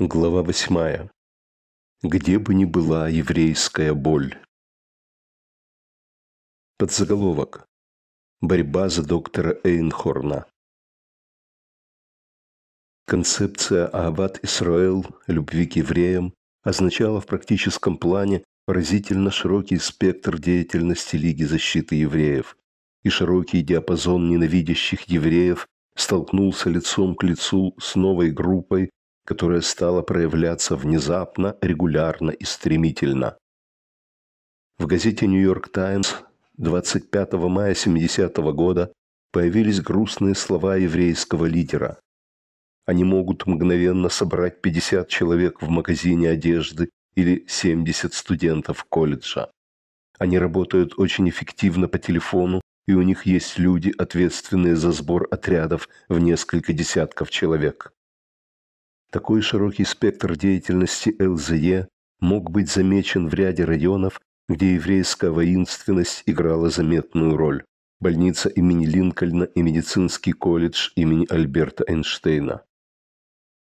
Глава 8. Где бы ни была еврейская боль. Подзаголовок. Борьба за доктора Эйнхорна. Концепция Аават Исраэл любви к евреям означала в практическом плане поразительно широкий спектр деятельности Лиги защиты евреев, и широкий диапазон ненавидящих евреев столкнулся лицом к лицу с новой группой которое стало проявляться внезапно, регулярно и стремительно. В газете «Нью-Йорк Таймс» 25 мая 70 -го года появились грустные слова еврейского лидера. Они могут мгновенно собрать 50 человек в магазине одежды или 70 студентов колледжа. Они работают очень эффективно по телефону, и у них есть люди, ответственные за сбор отрядов в несколько десятков человек. Такой широкий спектр деятельности ЛЗЕ мог быть замечен в ряде районов, где еврейская воинственность играла заметную роль. Больница имени Линкольна и медицинский колледж имени Альберта Эйнштейна.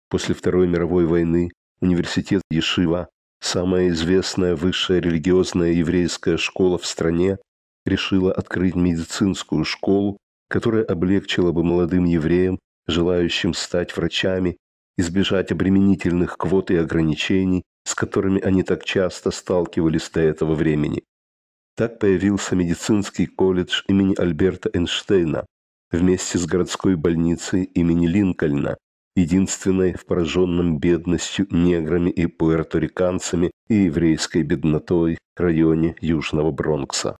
После Второй мировой войны университет Ешива, самая известная высшая религиозная еврейская школа в стране, решила открыть медицинскую школу, которая облегчила бы молодым евреям, желающим стать врачами, избежать обременительных квот и ограничений, с которыми они так часто сталкивались до этого времени. Так появился медицинский колледж имени Альберта Эйнштейна вместе с городской больницей имени Линкольна, единственной в пораженном бедностью неграми и пуэрториканцами и еврейской беднотой районе Южного Бронкса.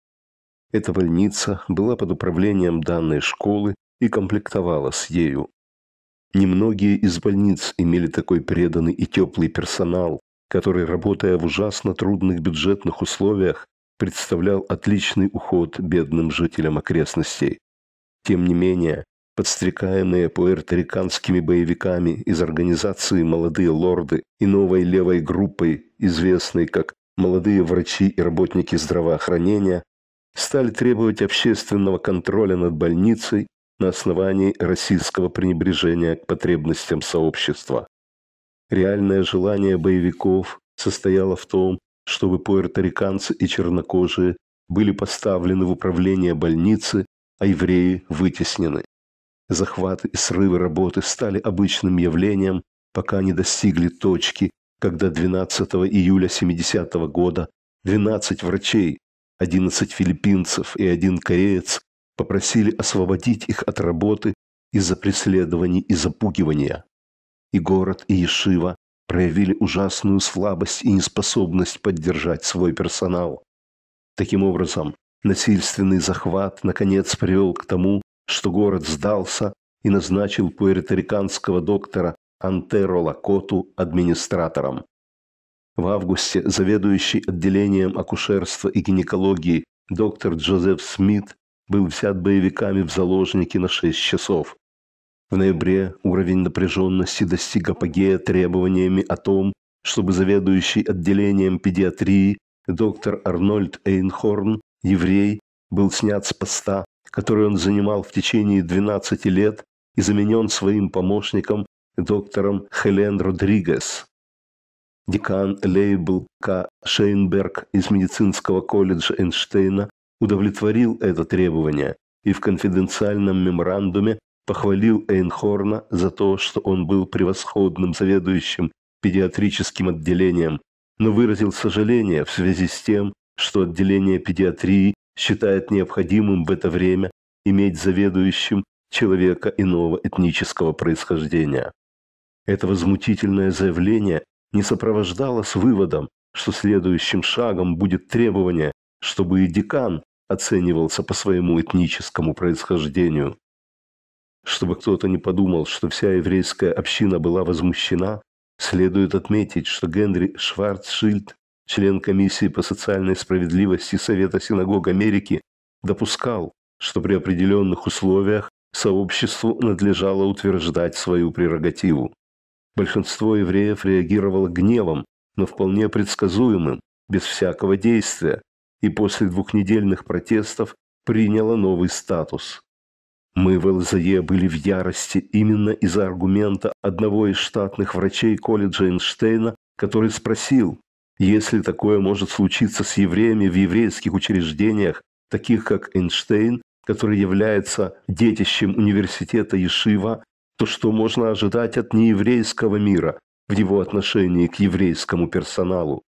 Эта больница была под управлением данной школы и комплектовала с ею Немногие из больниц имели такой преданный и теплый персонал, который, работая в ужасно трудных бюджетных условиях, представлял отличный уход бедным жителям окрестностей. Тем не менее, подстрекаемые пуэрториканскими боевиками из организации «Молодые лорды» и новой левой группой, известной как «Молодые врачи и работники здравоохранения», стали требовать общественного контроля над больницей на основании российского пренебрежения к потребностям сообщества. Реальное желание боевиков состояло в том, чтобы пуэрториканцы и чернокожие были поставлены в управление больницы, а евреи вытеснены. Захваты и срывы работы стали обычным явлением, пока не достигли точки, когда 12 июля 70 года 12 врачей, 11 филиппинцев и один кореец попросили освободить их от работы из-за преследований и запугивания. И город, и Ешива проявили ужасную слабость и неспособность поддержать свой персонал. Таким образом, насильственный захват наконец привел к тому, что город сдался и назначил пуэрториканского доктора Антеро Лакоту администратором. В августе заведующий отделением акушерства и гинекологии доктор Джозеф Смит был взят боевиками в заложники на 6 часов. В ноябре уровень напряженности достиг апогея требованиями о том, чтобы заведующий отделением педиатрии доктор Арнольд Эйнхорн, еврей, был снят с поста, который он занимал в течение 12 лет и заменен своим помощником доктором Хелен Родригес. Декан Лейбл К. Шейнберг из медицинского колледжа Эйнштейна удовлетворил это требование и в конфиденциальном меморандуме похвалил Эйнхорна за то, что он был превосходным заведующим педиатрическим отделением, но выразил сожаление в связи с тем, что отделение педиатрии считает необходимым в это время иметь заведующим человека иного этнического происхождения. Это возмутительное заявление не сопровождалось выводом, что следующим шагом будет требование, чтобы и декан оценивался по своему этническому происхождению. Чтобы кто-то не подумал, что вся еврейская община была возмущена, следует отметить, что Генри Шварцшильд, член комиссии по социальной справедливости Совета синагог Америки, допускал, что при определенных условиях сообществу надлежало утверждать свою прерогативу. Большинство евреев реагировало гневом, но вполне предсказуемым, без всякого действия, и после двухнедельных протестов приняла новый статус. Мы в ЛЗЕ были в ярости именно из-за аргумента одного из штатных врачей колледжа Эйнштейна, который спросил, если такое может случиться с евреями в еврейских учреждениях, таких как Эйнштейн, который является детищем университета Ешива, то что можно ожидать от нееврейского мира в его отношении к еврейскому персоналу?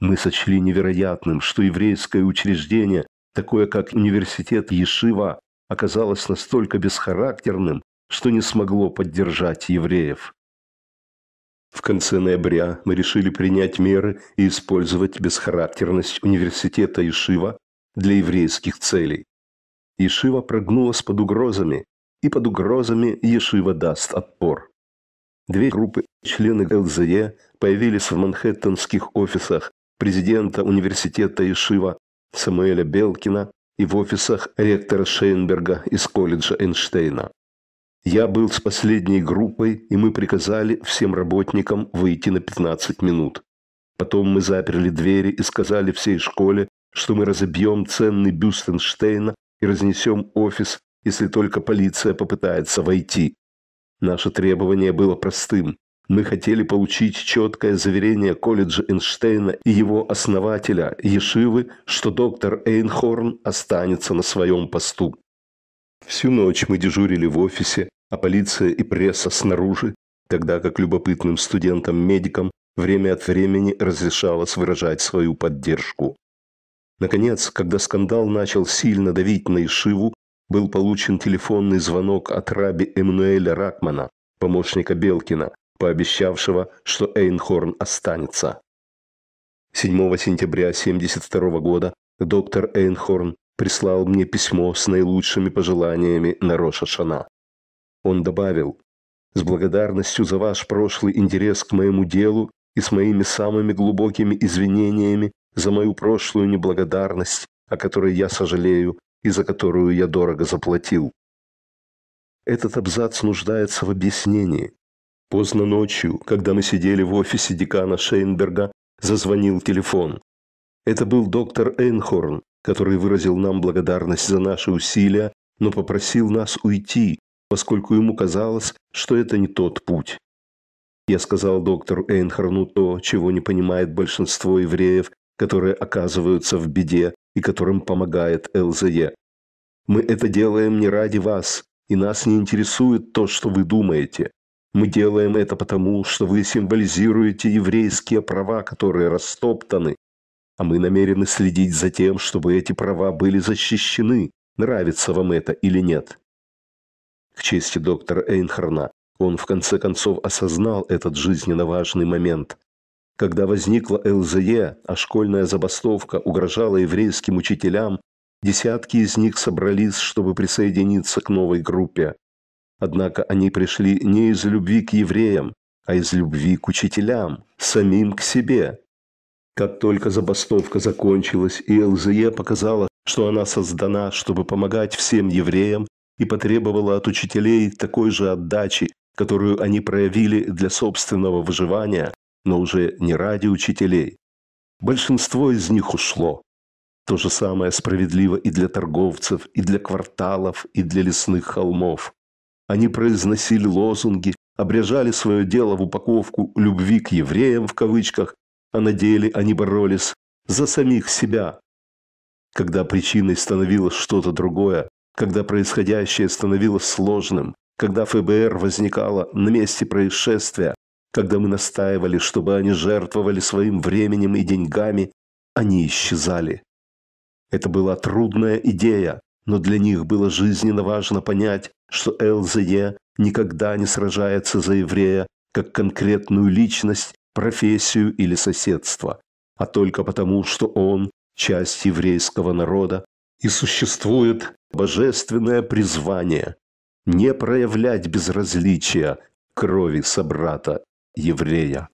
Мы сочли невероятным, что еврейское учреждение, такое как университет Ешива, оказалось настолько бесхарактерным, что не смогло поддержать евреев. В конце ноября мы решили принять меры и использовать бесхарактерность университета Ишива для еврейских целей. Ешива прогнулась под угрозами, и под угрозами Ешива даст отпор. Две группы члены ЛЗЕ появились в манхэттенских офисах президента университета Ишива Самуэля Белкина и в офисах ректора Шейнберга из колледжа Эйнштейна. Я был с последней группой, и мы приказали всем работникам выйти на 15 минут. Потом мы заперли двери и сказали всей школе, что мы разобьем ценный бюст Эйнштейна и разнесем офис, если только полиция попытается войти. Наше требование было простым мы хотели получить четкое заверение колледжа Эйнштейна и его основателя Ешивы, что доктор Эйнхорн останется на своем посту. Всю ночь мы дежурили в офисе, а полиция и пресса снаружи, тогда как любопытным студентам-медикам время от времени разрешалось выражать свою поддержку. Наконец, когда скандал начал сильно давить на Ишиву, был получен телефонный звонок от раби Эммануэля Ракмана, помощника Белкина, пообещавшего, что Эйнхорн останется. 7 сентября 1972 года доктор Эйнхорн прислал мне письмо с наилучшими пожеланиями на Роша Шана. Он добавил, «С благодарностью за ваш прошлый интерес к моему делу и с моими самыми глубокими извинениями за мою прошлую неблагодарность, о которой я сожалею и за которую я дорого заплатил». Этот абзац нуждается в объяснении. Поздно ночью, когда мы сидели в офисе декана Шейнберга, зазвонил телефон. Это был доктор Энхорн, который выразил нам благодарность за наши усилия, но попросил нас уйти, поскольку ему казалось, что это не тот путь. Я сказал доктору Эйнхорну то, чего не понимает большинство евреев, которые оказываются в беде и которым помогает ЛЗЕ. Мы это делаем не ради вас, и нас не интересует то, что вы думаете. Мы делаем это потому, что вы символизируете еврейские права, которые растоптаны, а мы намерены следить за тем, чтобы эти права были защищены, нравится вам это или нет. К чести доктора Эйнхарна, он в конце концов осознал этот жизненно важный момент. Когда возникла ЛЗЕ, а школьная забастовка угрожала еврейским учителям, десятки из них собрались, чтобы присоединиться к новой группе. Однако они пришли не из любви к евреям, а из любви к учителям, самим к себе. Как только забастовка закончилась, и ЛЗЕ показала, что она создана, чтобы помогать всем евреям, и потребовала от учителей такой же отдачи, которую они проявили для собственного выживания, но уже не ради учителей. Большинство из них ушло. То же самое справедливо и для торговцев, и для кварталов, и для лесных холмов. Они произносили лозунги, обряжали свое дело в упаковку «любви к евреям» в кавычках, а на деле они боролись за самих себя. Когда причиной становилось что-то другое, когда происходящее становилось сложным, когда ФБР возникало на месте происшествия, когда мы настаивали, чтобы они жертвовали своим временем и деньгами, они исчезали. Это была трудная идея, но для них было жизненно важно понять, что ЛЗЕ никогда не сражается за еврея как конкретную личность, профессию или соседство, а только потому, что он – часть еврейского народа и существует божественное призвание не проявлять безразличия крови собрата еврея.